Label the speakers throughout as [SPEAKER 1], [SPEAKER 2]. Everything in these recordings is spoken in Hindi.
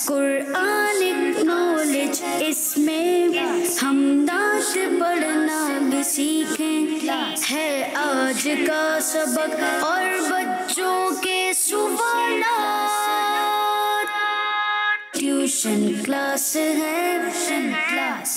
[SPEAKER 1] कुरानिक नॉलेज इसमें हम दात पढ़ना भी सीखें है आज का सबक और बच्चों के सुबह ट्यूशन क्लास है ट्यूशन क्लास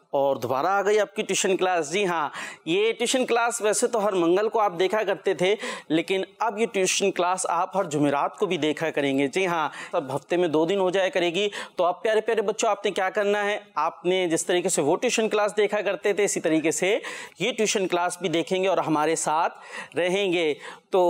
[SPEAKER 2] और दोबारा आ गई आपकी ट्यूशन क्लास जी हाँ ये ट्यूशन क्लास वैसे तो हर मंगल को आप देखा करते थे लेकिन अब ये ट्यूशन क्लास आप हर जुमेरात को भी देखा करेंगे जी हाँ सब हफ्ते में दो दिन हो जाया करेगी तो आप प्यारे प्यारे बच्चों आपने क्या करना है आपने जिस तरीके से वो ट्यूशन क्लास देखा करते थे इसी तरीके से ये ट्यूशन क्लास भी देखेंगे और हमारे साथ रहेंगे तो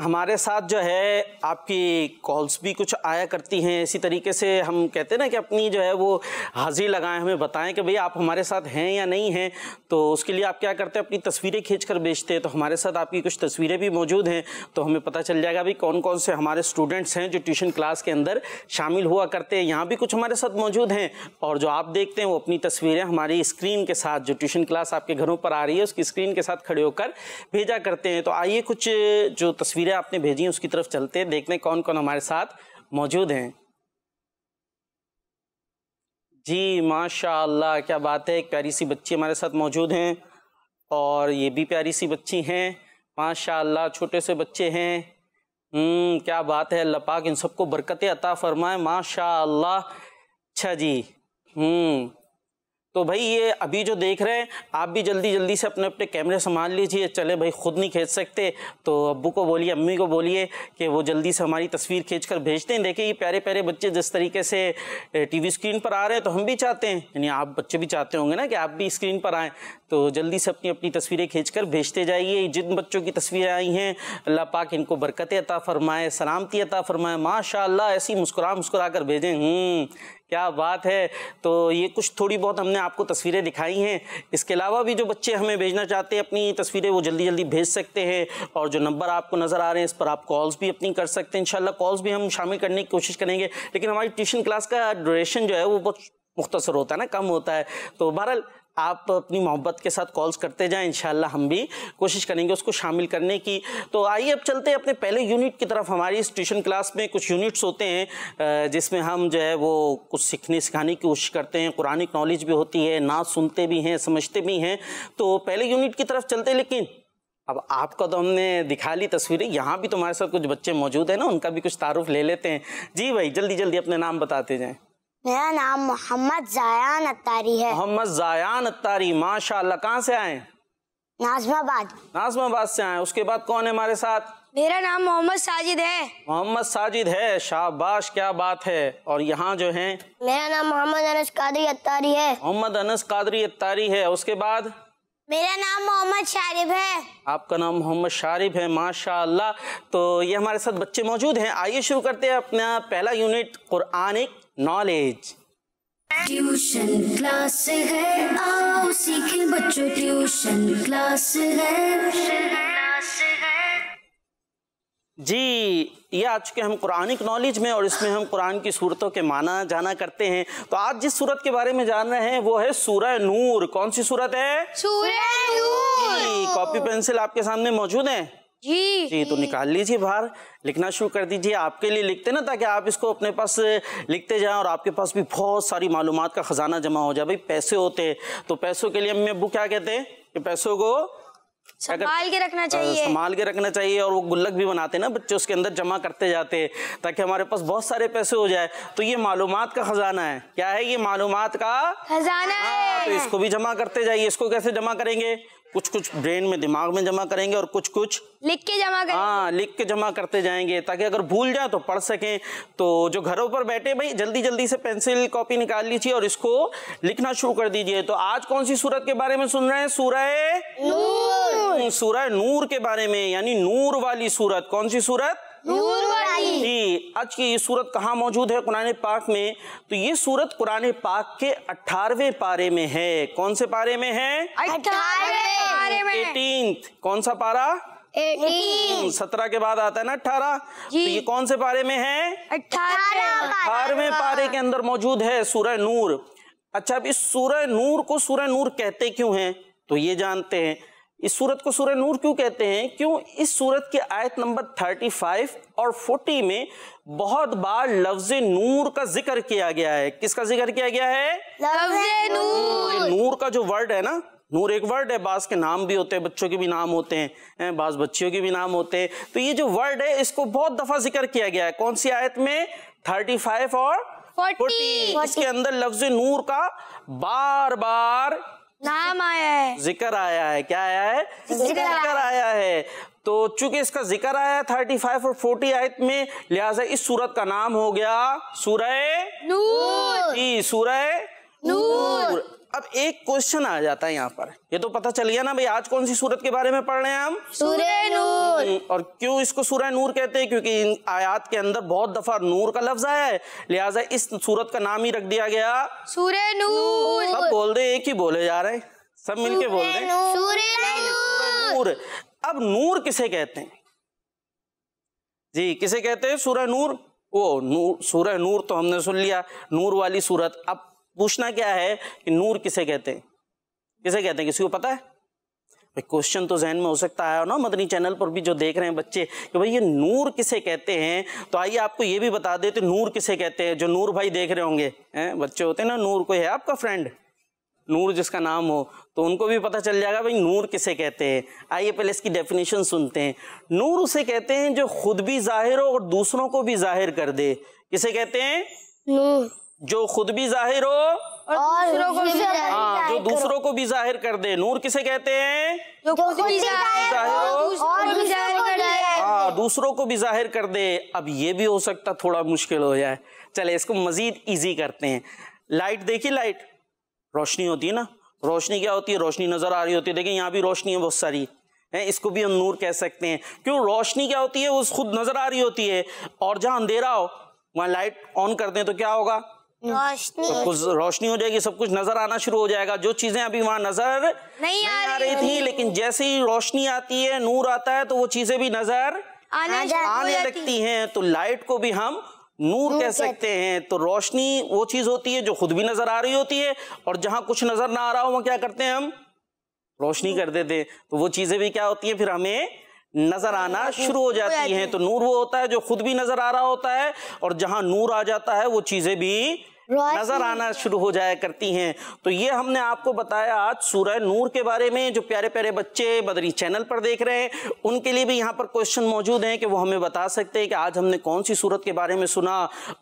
[SPEAKER 2] हमारे साथ जो है आपकी कॉल्स भी कुछ आया करती हैं इसी तरीके से हम कहते हैं ना कि अपनी जो है वो हाजिर लगाएं हमें बताएं कि भाई आप हमारे हमारे साथ हैं या नहीं हैं तो उसके लिए आप क्या करते हैं अपनी तस्वीरें खींच कर बेचते हैं तो हमारे साथ आपकी कुछ तस्वीरें भी मौजूद हैं तो हमें पता चल जाएगा भी कौन कौन से हमारे स्टूडेंट्स हैं जो ट्यूशन क्लास के अंदर शामिल हुआ करते हैं यहाँ भी कुछ हमारे साथ मौजूद हैं और जो आप देखते हैं वो अपनी तस्वीरें हमारी स्क्रीन के साथ जो ट्यूशन क्लास आपके घरों पर आ रही है उसकी स्क्रीन के साथ खड़े होकर भेजा करते हैं तो आइए कुछ जो तस्वीरें आपने भेजी हैं उसकी तरफ चलते हैं देखते हैं कौन कौन हमारे साथ मौजूद हैं जी माशा क्या बात है एक प्यारी सी बच्ची हमारे साथ मौजूद हैं और ये भी प्यारी सी बच्ची हैं माशा छोटे से बच्चे हैं हम्म, क्या बात है अल्लाह पाक इन सबको बरकतें अता फरमाए माशा अच्छा जी हम्म, तो भाई ये अभी जो देख रहे हैं आप भी जल्दी जल्दी से अपने अपने कैमरे संभाल लीजिए चले भाई खुद नहीं खींच सकते तो अबू को बोलिए अम्मी को बोलिए कि वो जल्दी से हमारी तस्वीर खींच कर भेजते हैं देखिए ये प्यारे प्यारे बच्चे जिस तरीके से टीवी स्क्रीन पर आ रहे हैं तो हम भी चाहते हैं यानी आप बच्चे भी चाहते होंगे ना कि आप भी स्क्रीन पर आएँ तो जल्दी से अपनी अपनी तस्वीरें खींच कर भेजते जाइए जिन बच्चों की तस्वीरें आई हैं अल्लाह पाक इनको बरकत अता फ़रमाए सलामती अता फ़रमाए माशा ऐसी मुस्कुरा मुस्कुरा कर भेजें हम्म, क्या बात है तो ये कुछ थोड़ी बहुत हमने आपको तस्वीरें दिखाई हैं इसके अलावा भी जो बच्चे हमें भेजना चाहते हैं अपनी तस्वीरें वो जल्दी जल्दी भेज सकते हैं और जो नंबर आपको नज़र आ रहे हैं इस पर आप कॉल्स भी अपनी कर सकते हैं इन कॉल्स भी हम शामिल करने की कोशिश करेंगे लेकिन हमारी ट्यूशन क्लास का ड्यूरेशन जो है वो बहुत मुख्तर होता है ना कम होता है तो बहरहाल आप अपनी मोहब्बत के साथ कॉल्स करते जाएं इंशाल्लाह हम भी कोशिश करेंगे उसको शामिल करने की तो आइए अब चलते हैं अपने पहले यूनिट की तरफ हमारी इस ट्यूशन क्लास में कुछ यूनिट्स होते हैं जिसमें हम जो है वो कुछ सीखने सिखाने की कोशिश करते हैं कुरानिक नॉलेज भी होती है ना सुनते भी हैं समझते भी हैं तो पहले यूनिट की तरफ चलते लेकिन अब आपका तो हमने दिखा ली तस्वीरें यहाँ भी तुम्हारे साथ कुछ बच्चे मौजूद हैं ना उनका भी कुछ तारुफ ले लेते हैं जी भाई जल्दी जल्दी अपने नाम बताते जाएँ मेरा नाम मोहम्मद जायान अत्तारी है मोहम्मद जायान अत्तारी माशाल्लाह कहाँ से आए नाजमाबाद नाजमाबाद से आए उसके बाद कौन है हमारे साथ
[SPEAKER 3] मेरा नाम मोहम्मद साजिद है
[SPEAKER 2] मोहम्मद साजिद है शाबाश क्या बात है और यहाँ जो है
[SPEAKER 4] मेरा नाम मोहम्मद अनस कादरी
[SPEAKER 2] अत्तारी है मोहम्मद अनस कादरी अत्तारी है उसके बाद
[SPEAKER 4] मेरा नाम मोहम्मद शारिफ
[SPEAKER 5] है
[SPEAKER 2] आपका नाम मोहम्मद शारिफ है माशाल्लाह तो ये हमारे साथ बच्चे मौजूद हैं आइए शुरू करते हैं अपना पहला unit Quranic knowledge
[SPEAKER 1] tuition class है आओ सीखे बच्चों ट्यूशन क्लास है
[SPEAKER 2] जी ये आ चुके हम कुरानिक नॉलेज में और इसमें हम कुरान की सूरतों के माना जाना करते हैं तो आज जिस सूरत के बारे में जान रहे हैं वो है सूरह नूर कौन सी सूरत है सूरह
[SPEAKER 5] नूर कॉपी
[SPEAKER 2] पेंसिल आपके सामने मौजूद है जी जी तो निकाल लीजिए बाहर लिखना शुरू कर दीजिए आपके लिए लिखते ना ताकि आप इसको अपने पास लिखते जाएं और आपके पास भी बहुत सारी मालूम का ख़जाना जमा हो जाए भाई पैसे होते तो पैसों के लिए अम्मी अबू क्या कहते हैं कि पैसों को संभाल
[SPEAKER 3] के रखना चाहिए संभाल
[SPEAKER 2] के रखना चाहिए और वो गुल्लक भी बनाते ना बच्चे उसके अंदर जमा करते जाते हैं ताकि हमारे पास बहुत सारे पैसे हो जाए तो ये मालूम का खजाना है क्या है ये मालूम का
[SPEAKER 3] खजाना हाँ, तो है तो इसको
[SPEAKER 2] भी जमा करते जाइए इसको कैसे जमा करेंगे कुछ कुछ ब्रेन में दिमाग में जमा करेंगे और कुछ कुछ लिख के जमा करेंगे हाँ लिख के जमा करते जाएंगे ताकि अगर भूल जाए तो पढ़ सकें तो जो घरों पर बैठे भाई जल्दी जल्दी से पेंसिल कॉपी निकाल लीजिए और इसको लिखना शुरू कर दीजिए तो आज कौन सी सूरत के बारे में सुन रहे हैं सूरह नूर सूरह नूर के बारे में यानी नूर वाली सूरत कौन सी सूरत नूर वाली जी आज की ये सूरत कहाँ मौजूद है कुरान पाक में तो ये सूरत कुरान पाक के अठारवे पारे में है कौन से पारे में है
[SPEAKER 3] एटीन
[SPEAKER 2] कौन सा पारा सत्रह के बाद आता है ना अठारह तो ये कौन से पारे में है
[SPEAKER 5] अठारहवें पारे के
[SPEAKER 2] अंदर मौजूद है सूरह नूर अच्छा अब इस सूरह नूर को सूरह नूर कहते क्यों हैं तो ये जानते हैं इस सूरत को सूर्य नूर क्यों कहते हैं क्यों इस सूरत के आयत नंबर 35 और 40 में बहुत बार लफ्ज नूर का जिक्र किया गया है किसका जिक्र किया गया है
[SPEAKER 5] नूर
[SPEAKER 2] नूर का जो वर्ड है ना नूर एक वर्ड है बास के नाम भी होते हैं बच्चों के भी नाम होते हैं बास बच्चियों के भी नाम होते हैं तो ये जो वर्ड है इसको बहुत दफा जिक्र किया गया है कौन सी आयत में थर्टी फाइव और फोर्टी इसके अंदर लफ्ज नूर का बार बार नाम आया है जिक्र आया है क्या आया है जिक्र आया है तो चूंकि इसका जिक्र आया थर्टी फाइव और फोर्टी आयत में लिहाजा इस सूरत का नाम हो गया सूरह नूर जी सूरह नूर अब एक क्वेश्चन आ जाता है यहाँ पर ये तो पता चल गया ना भाई आज कौन सी सूरत के बारे में पढ़ रहे हैं हम सूर्य नूर हम्म, और क्यों इसको सूर्य नूर कहते हैं क्योंकि इन आयात के अंदर बहुत दफा नूर का लफ्ज आया है लिहाजा इस सूरत का नाम ही रख दिया गया
[SPEAKER 3] सूर्य नूर सब बोल
[SPEAKER 2] दे एक ही बोले जा रहे हैं सब मिलके बोल
[SPEAKER 3] रहे
[SPEAKER 2] नूर अब नूर किसे कहते हैं जी किसे कहते हैं सूर्य नूर वो नूर सूर्य नूर तो हमने सुन लिया नूर वाली सूरत अब पूछना क्या है कि नूर किसे कहते हैं किसे कहते हैं किसी को पता है भाई क्वेश्चन तो जहन में हो सकता है ना मदनी चैनल पर भी जो देख रहे हैं बच्चे कि भाई ये नूर किसे कहते हैं तो आइए आपको ये भी बता देते तो नूर किसे कहते हैं जो नूर भाई देख रहे होंगे हैं बच्चे होते हैं ना नूर कोई है आपका फ्रेंड नूर जिसका नाम हो तो उनको भी पता चल जाएगा भाई नूर किसे कहते हैं आइए पहले इसकी डेफिनेशन सुनते हैं नूर उसे कहते हैं जो खुद भी जाहिर हो और दूसरों को भी जाहिर कर दे किसे कहते हैं नूर जो खुद भी जाहिर हो और,
[SPEAKER 5] दूसरों को भी हाँ
[SPEAKER 3] जो
[SPEAKER 2] दूसरों को भी जाहिर कर दे नूर किसे कहते हैं
[SPEAKER 3] जो खुद भी जाहिर हो और भी जाहिर कर दे
[SPEAKER 2] हाँ दूसरों को भी जाहिर कर दे अब ये भी हो सकता थोड़ा मुश्किल हो जाए चले इसको मजीद इजी करते हैं लाइट देखी लाइट रोशनी होती है ना रोशनी क्या होती है रोशनी नजर आ रही होती है देखिए यहाँ भी रोशनी है बहुत सारी है इसको भी हम नूर कह सकते हैं क्यों रोशनी क्या होती है वो खुद नजर आ रही होती है और जहाँ अंधेरा हो वहाँ लाइट ऑन कर दें तो क्या होगा
[SPEAKER 3] हम्म। रोशनी कुछ
[SPEAKER 2] रोशनी हो जाएगी सब कुछ नजर आना शुरू हो जाएगा जो चीजें अभी वहाँ नजर
[SPEAKER 3] नहीं, आ रही थी लेकिन
[SPEAKER 2] जैसे ही रोशनी आती है नूर आता है तो वो चीजें भी नजर आने आने लगती हैं तो लाइट को भी हम नूर, कह सकते हैं तो रोशनी वो चीज होती है जो खुद भी नजर आ रही होती है और जहां कुछ नजर ना आ रहा हो वहां क्या करते हैं हम रोशनी कर देते हैं तो वो चीजें भी क्या होती है फिर हमें नजर आना हम्म, शुरू हो जाती हैं तो नूर वो होता है जो खुद भी नजर आ रहा होता है और जहां नूर आ जाता है वो चीजें भी नजर आना शुरू हो जाया करती हैं तो ये हमने आपको बताया आज सूरह नूर के बारे में जो प्यारे प्यारे बच्चे बदरी चैनल पर देख रहे हैं उनके लिए भी यहाँ पर क्वेश्चन मौजूद हैं कि वो हमें बता सकते हैं कि आज हमने कौन सी सूरत के बारे में सुना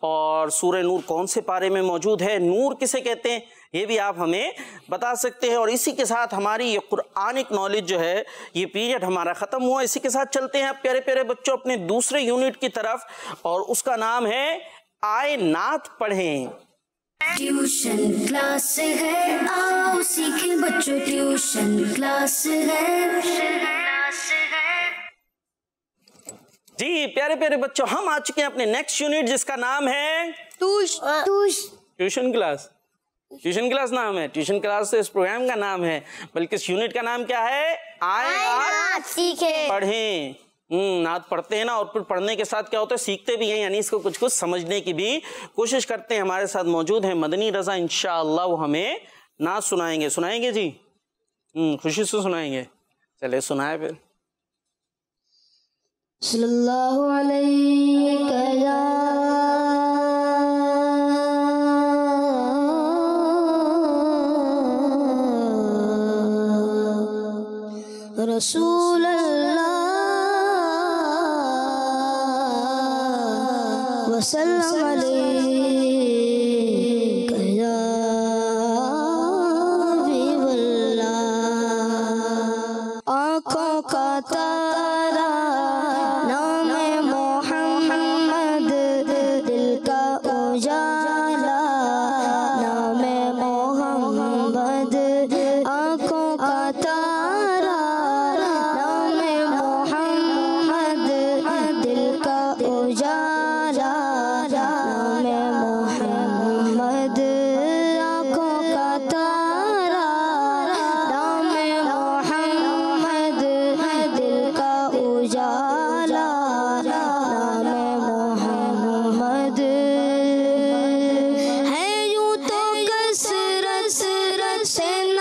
[SPEAKER 2] और सूर्य नूर कौन से पारे में मौजूद है नूर किसे कहते हैं ये भी आप हमें बता सकते हैं और इसी के साथ हमारी ये कुरानिक नॉलेज जो है ये पीरियड हमारा ख़त्म हुआ इसी के साथ चलते हैं आप प्यारे प्यारे बच्चों अपने दूसरे यूनिट की तरफ और उसका नाम है आए नाथ पढ़ें ट्यूशन क्लास
[SPEAKER 1] है आओ सीखे बच्चों ट्यूशन क्लास है
[SPEAKER 2] जी प्यारे प्यारे बच्चों हम आ चुके हैं अपने नेक्स्ट यूनिट जिसका नाम है टूश टूश ट्यूशन क्लास ट्यूशन क्लास नाम है ट्यूशन क्लास इस प्रोग्राम का नाम है बल्कि इस यूनिट का नाम क्या है आए, आए आप पढ़ें हम्म, नाद पढ़ते हैं ना और फिर पढ़ने के साथ क्या होता है सीखते भी हैं यानी इसको कुछ कुछ समझने की भी कोशिश करते हैं हमारे साथ मौजूद है मदनी रजा इनशाला वो हमें नाद सुनाएंगे सुनाएंगे जी हम्म, खुशी से सुनाएंगे चले सुनाए फिर
[SPEAKER 5] रसूल وسلم عليه send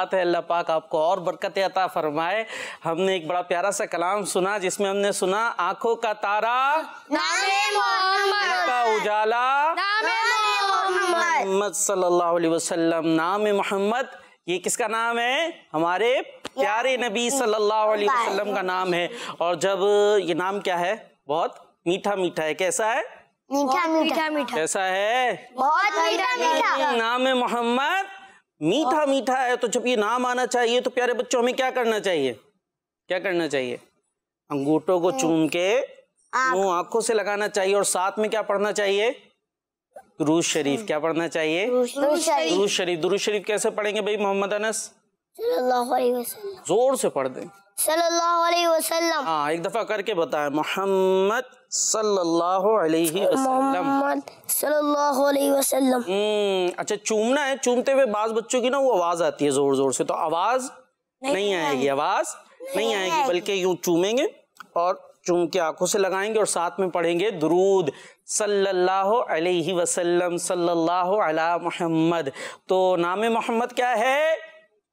[SPEAKER 2] बात है अल्लाह पाक आपको और बरकत अता फरमाए हमने एक बड़ा प्यारा सा कलाम सुना जिसमें हमने सुना आंखों का तारा
[SPEAKER 5] का उजाला मोहम्मद
[SPEAKER 2] सल्लल्लाहु अलैहि वसल्लम नाम मोहम्मद ये किसका नाम है हमारे प्यारे नबी सल्लल्लाहु अलैहि वसल्लम का नाम है और जब ये नाम क्या है बहुत मीठा मीठा है कैसा है
[SPEAKER 3] मीठा मीठा
[SPEAKER 2] मीठा कैसा है
[SPEAKER 3] बहुत मीठा मीठा नाम मोहम्मद
[SPEAKER 2] मीठा मीठा है तो जब ये नाम आना चाहिए तो प्यारे बच्चों हमें क्या करना चाहिए क्या करना चाहिए अंगूठों को चूम के मुंह आंखों से लगाना चाहिए और साथ में क्या पढ़ना चाहिए दुरूज शरीफ हम्म। क्या पढ़ना चाहिए दुरूज शरीफ दुरूज शरीफ कैसे पढ़ेंगे भाई मोहम्मद अनस
[SPEAKER 4] जोर से पढ़ दें सल्लल्लाहु अलैहि वसल्लम
[SPEAKER 2] हाँ एक दफा करके बताए मोहम्मद सल्लल्लाहु अलैहि वसल्लम सल्लल्लाहु अलैहि वसल्लम हम्म, अच्छा चूमना है चूमते हुए बाज बच्चों की ना वो आवाज आती है जोर जोर से तो आवाज नहीं, नहीं आएगी आवाज नहीं, नहीं आएगी बल्कि यूं चूमेंगे और चूम के आंखों से लगाएंगे और साथ में पढ़ेंगे दरूद सल्लल्लाहु अलैहि वसल्लम सल्लल्लाहु अला मोहम्मद तो नाम मोहम्मद क्या है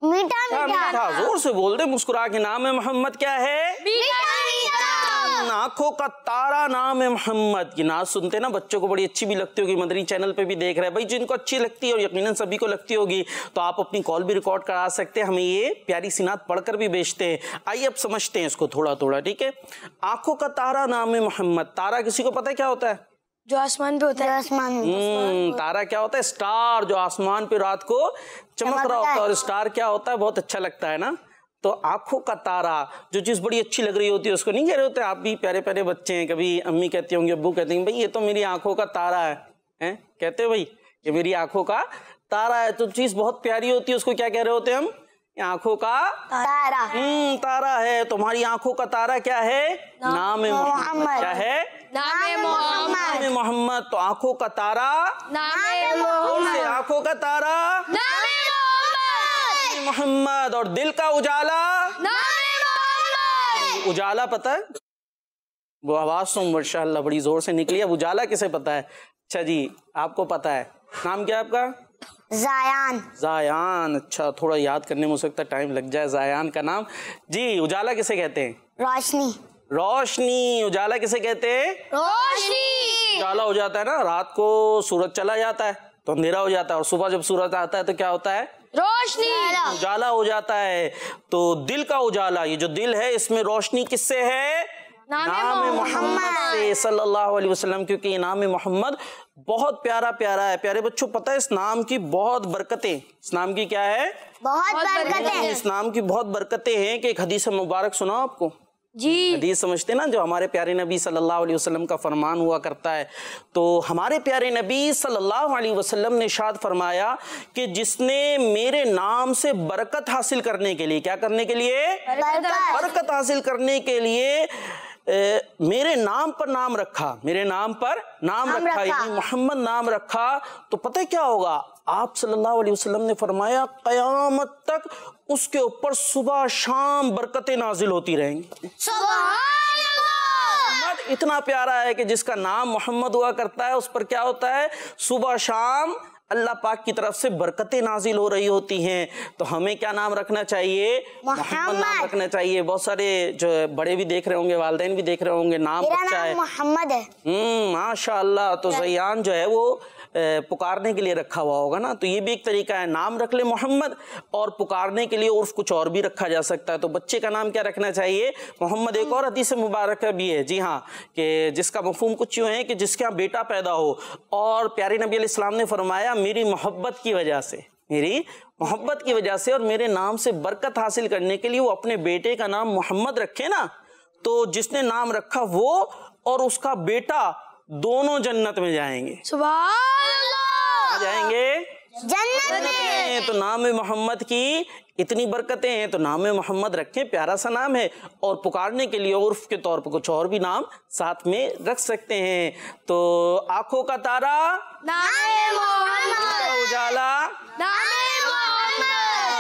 [SPEAKER 2] मीठा मीठा जोर से बोल दे मुस्कुरा के नाम मोहम्मद क्या है मीठा आंखों का तारा नाम है मोहम्मद की ना सुनते ना बच्चों को बड़ी अच्छी भी लगती होगी मदनी चैनल पे भी देख रहे हैं भाई जिनको अच्छी लगती है और यकीनन सभी को लगती होगी तो आप अपनी कॉल भी रिकॉर्ड करा सकते हैं हमें ये प्यारी सिनात पढ़कर भी बेचते हैं आइए अब समझते हैं इसको थोड़ा थोड़ा ठीक है आंखों का तारा नाम है मोहम्मद तारा किसी को पता है क्या होता है जो आसमान पे होता है आसमान हम्म, तारा क्या होता है स्टार जो आसमान पे रात को चमक रहा होता है और स्टार क्या होता है बहुत अच्छा लगता है ना तो आंखों का तारा जो चीज़ बड़ी अच्छी लग रही होती है उसको नहीं कह रहे होते आप भी प्यारे प्यारे बच्चे हैं कभी अम्मी कहती होंगी अबू कहते हैं भाई ये तो मेरी आंखों का तारा है हैं कहते हो भाई ये मेरी आंखों का तारा है तो चीज़ बहुत प्यारी होती है उसको क्या कह रहे होते हम आंखों का तारा हम्म तारा है तुम्हारी आंखों का तारा क्या है नाम मोहम्मद क्या है नाम मोहम्मद तो आंखों का तारा
[SPEAKER 3] नाम
[SPEAKER 2] आंखों का तारा मोहम्मद और दिल का उजाला उजाला पता है वो आवाज़ सुन माशाला बड़ी ज़ोर से निकली अब उजाला किसे पता है अच्छा जी आपको पता है नाम क्या आपका जायान जायान अच्छा थोड़ा याद करने में हो सकता है टाइम लग जाए जायान का नाम जी उजाला किसे कहते हैं रोशनी रोशनी उजाला किसे कहते हैं
[SPEAKER 3] रोशनी उजाला
[SPEAKER 2] हो जाता है ना रात को सूरज चला जाता है तो अंधेरा हो जाता है और सुबह जब सूरज आता है तो क्या होता है रोशनी उजाला हो जाता है तो दिल का उजाला ये जो दिल है इसमें रोशनी किससे है नाम मोहम्मद से सल्लल्लाहु अलैहि वसल्लम क्योंकि ये नाम मोहम्मद बहुत प्यारा प्यारा है प्यारे बच्चों पता है इस नाम की बहुत बरकतें इस नाम की क्या है
[SPEAKER 4] बहुत बरकतें इस
[SPEAKER 2] नाम की बहुत बरकतें हैं कि एक हदीस मुबारक सुनाओ आपको जी हदीस समझते ना जो हमारे प्यारे नबी सल्लल्लाहु अलैहि वसल्लम का फरमान हुआ करता है तो हमारे प्यारे नबी सल्लल्लाहु अलैहि वसल्लम ने शाद फरमाया कि जिसने मेरे नाम से बरकत हासिल करने के लिए क्या करने के लिए बरकत, बरकत हासिल करने के लिए ए, मेरे नाम पर नाम रखा मेरे नाम पर नाम, नाम रखा, रखा। यानी मोहम्मद नाम रखा तो पता है क्या होगा आप सल्लल्लाहु अलैहि वसल्लम ने फरमाया कयामत तक उसके ऊपर सुबह शाम बरकतें नाजिल होती रहेंगी इतना प्यारा है कि जिसका नाम मोहम्मद हुआ करता है उस पर क्या होता है सुबह शाम अल्लाह पाक की तरफ से बरकतें नाजिल हो रही होती हैं तो हमें क्या नाम रखना चाहिए मोहम्मद नाम रखना चाहिए बहुत सारे जो बड़े भी देख रहे होंगे वालदेन भी देख रहे होंगे नाम बच्चा है
[SPEAKER 4] मोहम्मद है
[SPEAKER 2] हम्म, माशा तो जयान जो है वो पुकारने के लिए रखा हुआ होगा ना तो ये भी एक तरीका है नाम रख ले मोहम्मद और पुकारने के लिए उर्फ कुछ और भी रखा जा सकता है तो बच्चे का नाम क्या रखना चाहिए मोहम्मद एक और हदीस मुबारक भी है जी हाँ कि जिसका मफहम कुछ यूँ है कि जिसके यहाँ बेटा पैदा हो और प्यारे नबी इस्लाम ने फरमाया मेरी मोहब्बत की वजह से मेरी मोहब्बत की वजह से और मेरे नाम से बरकत हासिल करने के लिए वो अपने बेटे का नाम मोहम्मद रखे ना तो जिसने नाम रखा वो और उसका बेटा दोनों जन्नत में जाएंगे
[SPEAKER 3] सुबह जाएंगे जन्नत में।,
[SPEAKER 2] तो नाम मोहम्मद की इतनी बरकतें हैं तो नाम मोहम्मद रखें प्यारा सा नाम है और पुकारने के लिए उर्फ के तौर पर कुछ और भी नाम साथ में रख सकते हैं तो आंखों का तारा
[SPEAKER 5] नाम मोहम्मद उजाला नाम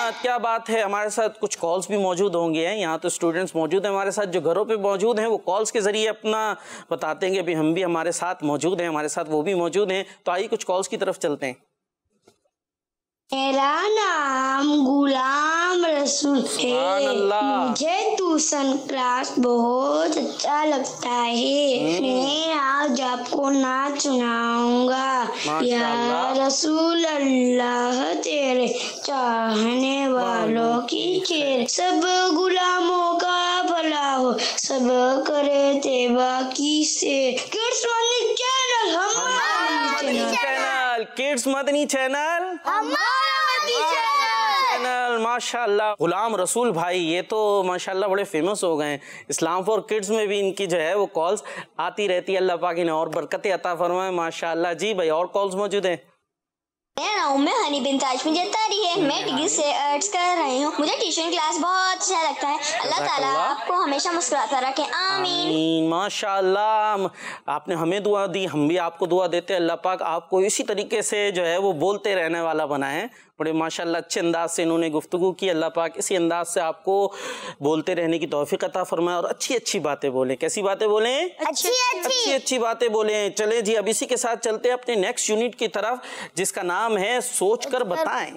[SPEAKER 2] साथ क्या बात है हमारे साथ कुछ कॉल्स भी मौजूद होंगे हैं यहाँ तो स्टूडेंट्स मौजूद हैं हमारे साथ जो घरों पे मौजूद हैं वो कॉल्स के जरिए अपना बताते हैं कि अभी हम भी हमारे साथ मौजूद हैं हमारे साथ वो भी मौजूद हैं तो आइए कुछ कॉल्स की तरफ चलते हैं
[SPEAKER 3] मेरा नाम गुलाम रसूल है मुझे ट्यूशन क्लास बहुत अच्छा लगता है हम्म। मैं आज आपको नाच सुनाऊंगा या रसूल अल्लाह तेरे चाहने वालों की खेर सब गुलामों का भला हो सब करे तेबा
[SPEAKER 2] की से kids channel kids Madani channel channel माशाल्लाह गुलाम रसूल भाई ये तो माशाल्लाह बड़े फेमस हो गए इस्लाम फॉर किड्स में भी इनकी जो है वो कॉल्स आती रहती है अल्लाह पाकि ने और बरकत अता फरमाए माशाल्लाह जी भाई और कॉल्स मौजूद हैं
[SPEAKER 4] मेरा नाम मैं हनी बिन ताज मुझे तारी है मैं डिग्री से आर्ट्स कर रही हूँ मुझे ट्यूशन क्लास बहुत अच्छा लगता है
[SPEAKER 2] अल्लाह ताला आपको
[SPEAKER 4] हमेशा मुस्कुराता रखे
[SPEAKER 2] आमीन माशाल्लाह आपने हमें दुआ दी हम भी आपको दुआ देते हैं अल्लाह पाक आपको इसी तरीके से जो है वो बोलते रहने वाला बनाए बड़े माशाल्लाह अच्छे अंदाज से इन्होंने गुफ्तु की अल्लाह पाक इसी अंदाज से आपको बोलते रहने की तोफ़ी अता फरमाए और अच्छी अच्छी बातें बोले कैसी बातें बोले अच्छी अच्छी बातें बोले चले जी अब इसी के साथ चलते हैं अपने नेक्स्ट यूनिट की तरफ जिसका नाम है सोच कर बताएं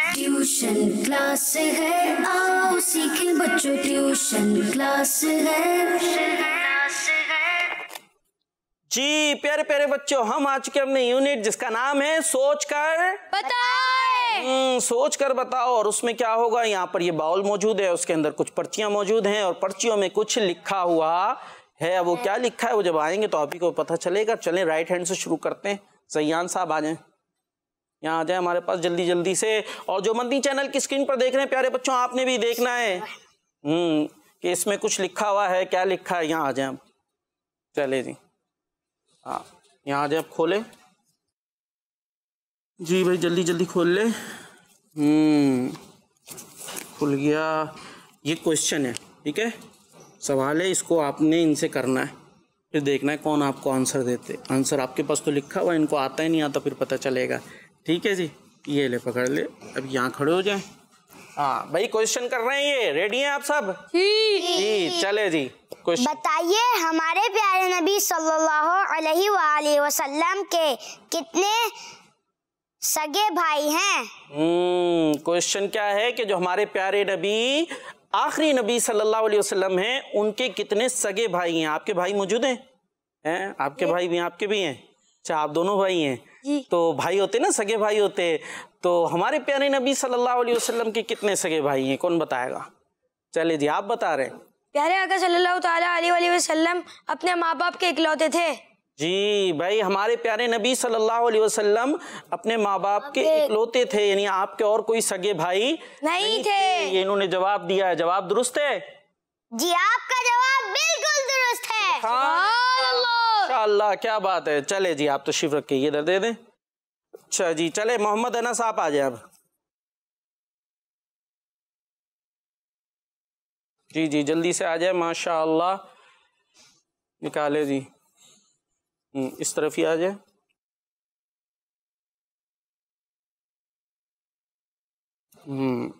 [SPEAKER 1] ट्यूशन क्लास है आओ सीखे बच्चों ट्यूशन
[SPEAKER 2] क्लास है जी प्यारे प्यारे बच्चों हम आ चुके अपने यूनिट जिसका नाम है सोच कर बताओ हम्म, सोच कर बताओ और उसमें क्या होगा यहाँ पर ये बाउल मौजूद है उसके अंदर कुछ पर्चियां मौजूद हैं और पर्चियों में कुछ लिखा हुआ है वो क्या लिखा है वो जब आएंगे तो आप ही को पता चलेगा चलें राइट हैंड से शुरू करते हैं सयान साहब आ जाए यहाँ आ जाए हमारे पास जल्दी जल्दी से और जो मंदी चैनल की स्क्रीन पर देख रहे हैं प्यारे बच्चों आपने भी देखना है हम्म कि इसमें कुछ लिखा हुआ है क्या लिखा है यहाँ आ जाए आप चले जी हाँ यहाँ आ जाए आप खोले जी भाई जल्दी जल्दी खोल ले हम्म खुल गया ये क्वेश्चन है ठीक है सवाल है इसको आपने इनसे करना है फिर देखना है कौन आपको आंसर देते आंसर आपके पास तो लिखा हुआ इनको आता ही नहीं आता फिर पता चलेगा ठीक है जी ये ले पकड़ ले अब यहाँ खड़े हो जाए हाँ भाई क्वेश्चन कर रहे हैं ये रेडी हैं आप सब जी चले जी क्वेश्चन बताइए हमारे
[SPEAKER 4] प्यारे नबी सल्लल्लाहु अलैहि वसल्लम के कितने
[SPEAKER 2] सगे भाई हैं क्वेश्चन हम्म, क्या है कि जो हमारे प्यारे नबी आखिरी नबी सल्लल्लाहु अलैहि वसल्लम हैं उनके कितने सगे भाई हैं आपके भाई मौजूद हैं हैं आपके भाई भी आपके भी हैं अच्छा आप दोनों भाई हैं तो भाई होते ना सगे भाई होते तो हमारे प्यारे नबी सल्लल्लाहु अलैहि वसल्लम के कितने सगे भाई हैं कौन बताएगा चले जी आप बता रहे
[SPEAKER 3] प्यारे आका सल्लल्लाहु अलैहि वसल्लम अपने माँ बाप के इकलौते थे
[SPEAKER 2] जी भाई हमारे प्यारे नबी सल्लल्लाहु अलैहि वसल्लम अपने माँ बाप के इकलौते थे यानी आपके और कोई सगे भाई
[SPEAKER 3] नहीं, नहीं थे।, थे ये
[SPEAKER 2] इन्होंने जवाब दिया है जवाब दुरुस्त है
[SPEAKER 4] जी आपका जवाब बिल्कुल दुरुस्त है
[SPEAKER 2] हाँ। माशाल्लाह क्या बात है चले जी आप तो शिव रख के ये इधर दे दें अच्छा जी चले मोहम्मद अनस आप आ जाए अब जी जी जल्दी से आ जाए माशा निकाले जी हम्म, इस तरफ ही आ जाए हम्म,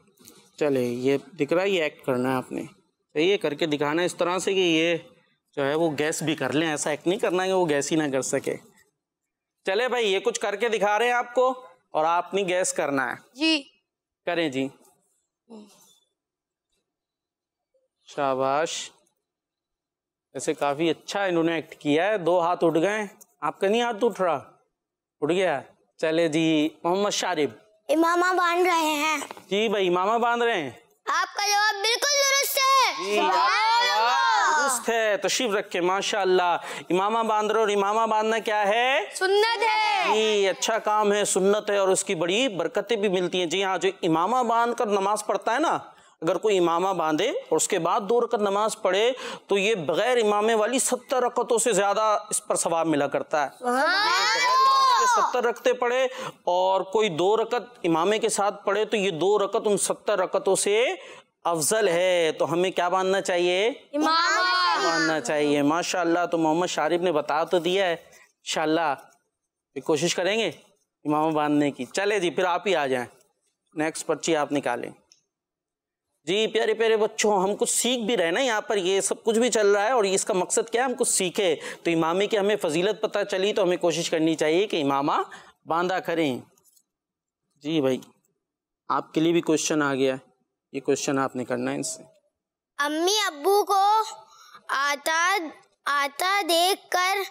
[SPEAKER 2] चले ये दिख रहा है ये एक्ट करना है आपने ये करके दिखाना है इस तरह से कि ये जो है वो गैस भी कर लें ऐसा एक नहीं करना है कि वो गैस ही ना कर सके चले भाई ये कुछ करके दिखा रहे हैं आपको और आपने गैस करना है जी करें जी शाबाश ऐसे काफ़ी अच्छा इन्होंने एक्ट किया है दो हाथ उठ गए आपका नहीं हाथ उठ रहा उठ गया चले जी मोहम्मद शारिफ इमामा बांध रहे हैं जी भाई इमामा बांध रहे हैं
[SPEAKER 4] आपका जवाब बिल्कुल दुरुस्त है
[SPEAKER 2] दुरुस्त है तशीफ रखे माशा इमामा बांध रहे और इमामा बांधना क्या है सुन्नत है अच्छा काम है सुन्नत है और उसकी बड़ी बरकतें भी मिलती हैं जी हाँ जो इमामा बांध कर नमाज पढ़ता है ना अगर कोई इमामा बांधे और उसके बाद दो रकत नमाज पढ़े तो ये बगैर इमामे वाली सत्तर रकतों से ज्यादा इस पर सवाब मिला करता
[SPEAKER 5] है सत्तर
[SPEAKER 2] रकते पढ़े और कोई दो रकत इमामे के साथ पढ़े तो ये दो रकत उन सत्तर रकतों से अफजल है तो हमें क्या बांधना चाहिए
[SPEAKER 5] इमामा मानना
[SPEAKER 2] चाहिए माशाल्लाह तो मोहम्मद शारिफ़ ने बता तो दिया है इंशाल्लाह कोशिश करेंगे इमामा बांधने की चले जी फिर आप ही आ जाएं नेक्स्ट पर्ची आप निकालें जी प्यारे प्यारे बच्चों हम कुछ सीख भी रहे ना यहाँ पर ये सब कुछ भी चल रहा है और इसका मकसद क्या है हम कुछ सीखे तो इमामे की हमें फजीलत पता चली तो हमें कोशिश करनी चाहिए कि इमामा बांधा करें जी भाई आपके लिए भी क्वेश्चन आ गया ये क्वेश्चन आपने करना है इनसे
[SPEAKER 4] अम्मी अबू को आता आता देख कर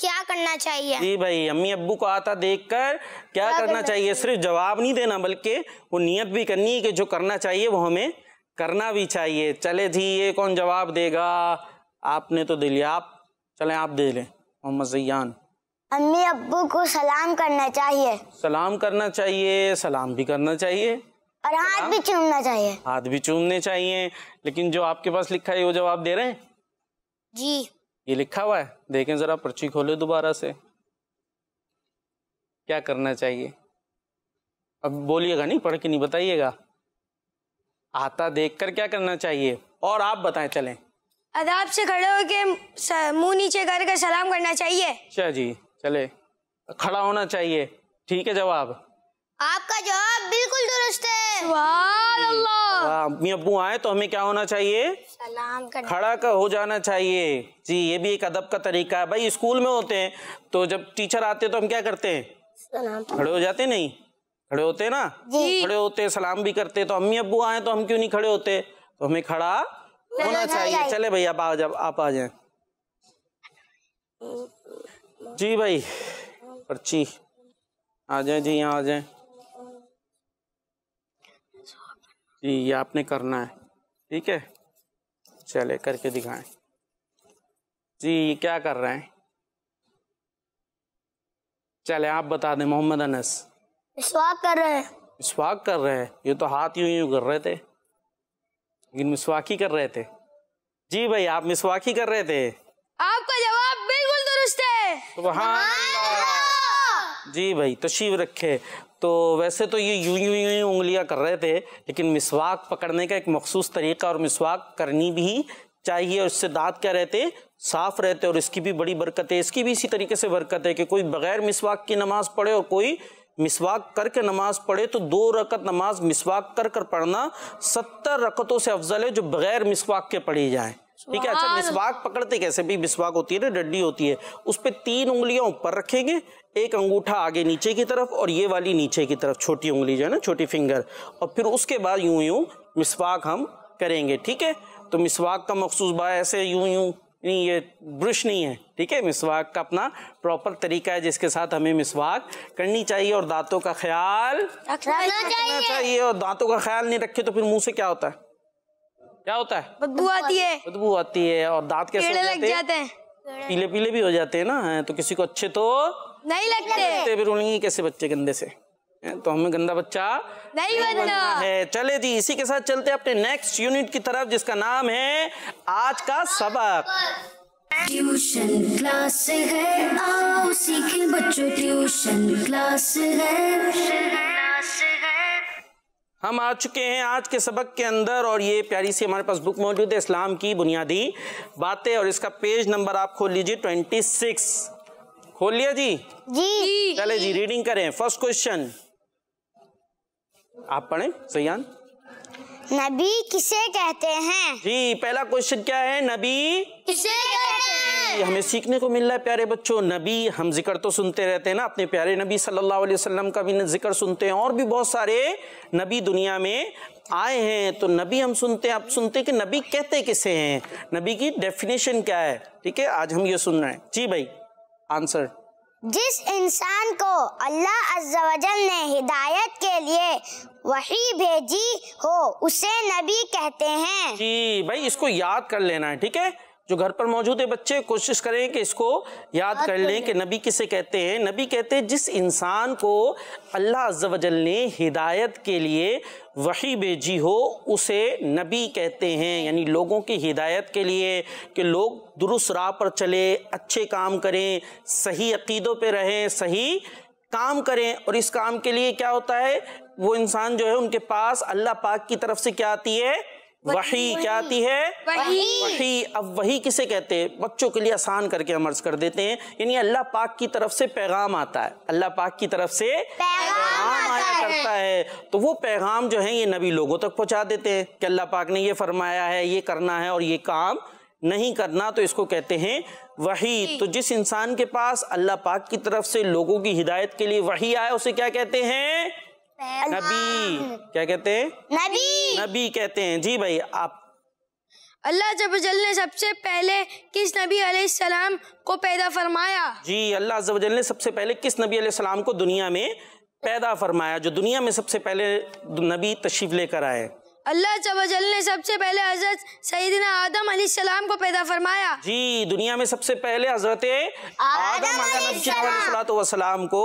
[SPEAKER 4] क्या करना चाहिए
[SPEAKER 2] जी भाई अम्मी अब्बू को आता देखकर क्या करना, करना चाहिए सिर्फ जवाब नहीं देना बल्कि वो नियत भी करनी है कि जो करना चाहिए वो हमें करना भी चाहिए चले जी ये कौन जवाब देगा आपने तो दे लिया आप चले आप दे लें मोहम्मद जयान
[SPEAKER 4] अम्मी अब्बू को सलाम करना चाहिए
[SPEAKER 2] सलाम करना चाहिए सलाम भी करना चाहिए
[SPEAKER 4] और हाथ भी चूमना चाहिए
[SPEAKER 2] हाथ भी चूमने चाहिए लेकिन जो आपके पास लिखा है वो जवाब दे रहे हैं जी ये लिखा हुआ है देखें जरा पर्ची खोले दोबारा से क्या करना चाहिए अब बोलिएगा नहीं पढ़ के नहीं बताइएगा आता देखकर क्या करना चाहिए और आप बताएं चलें
[SPEAKER 3] अदाब से खड़े होकर मुंह नीचे करके सलाम करना चाहिए
[SPEAKER 2] अच्छा जी चले खड़ा होना चाहिए ठीक है जवाब
[SPEAKER 4] आपका जवाब बिल्कुल दुरुस्त है
[SPEAKER 2] अम्मी अबू आए तो हमें क्या होना चाहिए
[SPEAKER 3] सलाम कर खड़ा
[SPEAKER 2] कर हो जाना चाहिए जी ये भी एक अदब का तरीका है भाई स्कूल में होते हैं तो जब टीचर आते हैं तो हम क्या करते
[SPEAKER 3] हैं खड़े
[SPEAKER 2] हो जाते नहीं खड़े होते ना खड़े होते सलाम भी करते तो अम्मी अबू आए तो हम क्यों नहीं खड़े होते तो हमें खड़ा
[SPEAKER 5] होना चाहिए चले
[SPEAKER 2] भाई आप आ जाए आप आ जाए जी भाई पर्ची आ जाए जी यहाँ आ जाए ये आपने करना है ठीक है चले करके दिखाएं जी ये क्या कर रहे हैं चले आप बता दें मोहम्मद अनस
[SPEAKER 4] मिसवाक कर रहे हैं
[SPEAKER 2] मिसवाक कर रहे हैं ये तो हाथ यूं यूं कर रहे थे लेकिन मिसवाक ही कर रहे थे जी भाई आप मिसवाक ही कर रहे थे
[SPEAKER 3] आपका जवाब बिल्कुल दुरुस्त है
[SPEAKER 2] तो वहाँ जी भाई तो शिव रखे तो वैसे तो ये यूं यूं यूं उंगलियां कर रहे थे लेकिन मिसवाक पकड़ने का एक मखसूस तरीका और मिसवाक करनी भी चाहिए और इससे दांत क्या रहते साफ रहते और इसकी भी बड़ी बरकत है इसकी भी इसी तरीके से बरकत है कि कोई बगैर मिसवाक की नमाज पढ़े और कोई मिसवाक करके नमाज पढ़े तो दो रकत नमाज मिसवाक कर कर पढ़ना सत्तर रकतों से अफजल है जो बगैर मिसवाक के पढ़ी जाए ठीक है अच्छा मिसवाक पकड़ते कैसे भी मिसवाक होती है ना डंडी होती है उस पर तीन उंगलियां ऊपर रखेंगे एक अंगूठा आगे नीचे की तरफ और ये वाली नीचे की तरफ छोटी उंगली जो है ना छोटी फिंगर और फिर उसके बाद यूं यूं मिसवाक हम करेंगे ठीक है तो मिसवाक का मखसूस बा ऐसे यूं यूं नहीं ये ब्रश नहीं है ठीक है मिसवाक का अपना प्रॉपर तरीका है जिसके साथ हमें मिसवाक करनी चाहिए और दांतों का ख्याल रखना चाहिए।, चाहिए और दांतों का ख्याल नहीं रखे तो फिर मुंह से क्या होता है क्या होता है बदबू आती है बदबू आती है और दांत कैसे हो जाते हैं पीले पीले भी हो जाते हैं ना तो किसी को अच्छे तो
[SPEAKER 3] नहीं लगते, लगते
[SPEAKER 2] फिर उन्हें कैसे बच्चे गंदे से तो हमें गंदा बच्चा
[SPEAKER 3] नहीं, नहीं बनना है
[SPEAKER 2] चले जी इसी के साथ चलते अपने नेक्स्ट यूनिट की तरफ जिसका नाम है आज का सबक
[SPEAKER 1] ट्यूशन क्लास है आओ सीखे बच्चों ट्यूशन क्लास है
[SPEAKER 2] हम आ चुके हैं आज के सबक के अंदर और ये प्यारी सी हमारे पास बुक मौजूद है इस्लाम की बुनियादी बातें और इसका पेज नंबर आप खोल लीजिए ट्वेंटी सिक्स खोल लिया जी जी चले जी रीडिंग करें फर्स्ट क्वेश्चन आप पढ़े सयान नबी किसे कहते हैं जी पहला क्वेश्चन क्या है नबी किसे कहते हमें सीखने को मिल रहा है प्यारे बच्चों नबी हम जिक्र तो सुनते रहते हैं ना अपने प्यारे नबी सल्लल्लाहु अलैहि वसल्लम का भी जिक्र सुनते हैं और भी बहुत सारे नबी दुनिया में आए हैं तो नबी हम सुनते हैं आप सुनते हैं कि नबी कहते किसे हैं नबी की डेफिनेशन क्या है ठीक है आज हम ये सुन रहे हैं जी भाई आंसर
[SPEAKER 4] जिस इंसान को अल्लाह अज्जावजल ने हिदायत के लिए वही भेजी हो उसे नबी
[SPEAKER 2] कहते हैं जी भाई इसको याद कर लेना है ठीक है जो घर पर मौजूद है बच्चे कोशिश करें कि इसको याद कर लें कि नबी किसे कहते हैं नबी कहते हैं जिस इंसान को अल्लाह अज्जल ने हिदायत के लिए वही भेजी हो उसे नबी कहते हैं यानी लोगों की हिदायत के लिए कि लोग दुरुस्त राह पर चले अच्छे काम करें सही अकीदों पे रहें सही काम करें और इस काम के लिए क्या होता है वो इंसान जो है उनके पास अल्लाह पाक की तरफ से क्या आती है वही क्या आती है वही वही अब वही किसे कहते हैं बच्चों के लिए आसान करके हम अर्ज कर देते हैं यानी अल्लाह पाक की तरफ से पैगाम आता है अल्लाह पाक की तरफ से
[SPEAKER 5] पैगाम, आया
[SPEAKER 2] करता है तो वो पैगाम जो है ये नबी लोगों तक पहुंचा देते हैं कि अल्लाह पाक ने ये फरमाया है ये करना है और ये काम नहीं करना तो इसको कहते हैं वही तो जिस इंसान के पास अल्लाह पाक की तरफ से लोगों की हिदायत के लिए वही आया उसे क्या कहते हैं नबी क्या कहते हैं नबी नबी कहते हैं जी भाई आप
[SPEAKER 3] अल्लाह जल ने सबसे पहले किस नबी सलाम को पैदा फरमाया
[SPEAKER 2] जी अल्लाह जल ने सबसे पहले किस नबी सलाम को दुनिया में पैदा फरमाया जो दुनिया में सबसे पहले नबी तशरीफ लेकर आए
[SPEAKER 3] अल्लाह जबरजल ने सबसे पहले हजरत सईदना आदम सलाम को पैदा फरमाया
[SPEAKER 2] जी दुनिया में सबसे पहले हजरत आदम सलाम को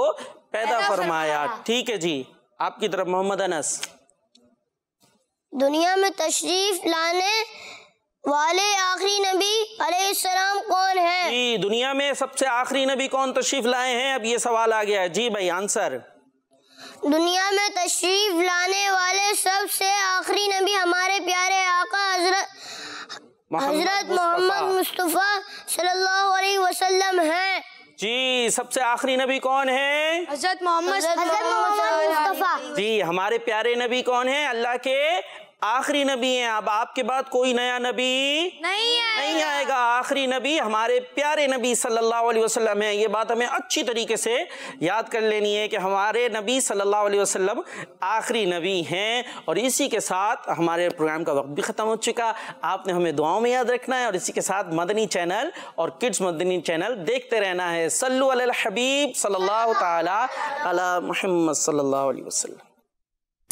[SPEAKER 2] पैदा फरमाया ठीक है जी आपकी तरफ मोहम्मद अनस
[SPEAKER 4] दुनिया में तशरीफ लाने वाले आखिरी नबी सलाम कौन है
[SPEAKER 2] जी दुनिया में सबसे आखिरी नबी कौन तशरीफ लाए हैं अब ये सवाल आ गया है जी भाई आंसर
[SPEAKER 4] दुनिया में तशरीफ लाने वाले सबसे आखिरी नबी हमारे प्यारे आका हजरत हजरत मोहम्मद मुस्तफ़ा सल्लल्लाहु अलैहि वसल्लम हैं
[SPEAKER 2] जी सबसे आखिरी नबी कौन है
[SPEAKER 4] हजरत मोहम्मद
[SPEAKER 2] जी हमारे प्यारे नबी कौन है अल्लाह के आखिरी नबी हैं अब आपके बाद कोई नया नबी नहीं आएगा, नहीं आएगा। आखिरी नबी हमारे प्यारे नबी सल्लल्लाहु अलैहि वसल्लम है ये बात हमें अच्छी तरीके से याद कर लेनी है कि हमारे नबी सल्लल्लाहु अलैहि वसल्लम आखिरी नबी हैं और इसी के साथ हमारे प्रोग्राम का वक्त भी ख़त्म हो चुका आपने हमें दुआओं में याद रखना है और इसी के साथ मदनी चैनल और किड्स मदनी चैनल देखते रहना है सल्लु अल हबीब सल्लल्लाहु ताला अला मोहम्मद सल्लल्लाहु अलैहि वसल्लम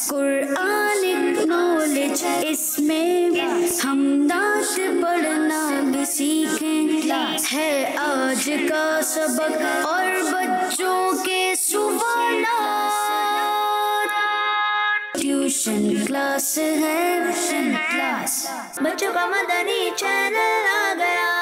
[SPEAKER 1] कुरानिक नॉलेज इसमें हम हमदाश पढ़ना भी सीखें है आज का सबक और बच्चों के सुबह ट्यूशन क्लास है ट्यूशन
[SPEAKER 5] क्लास बच्चों का मदनी चैनल आ गया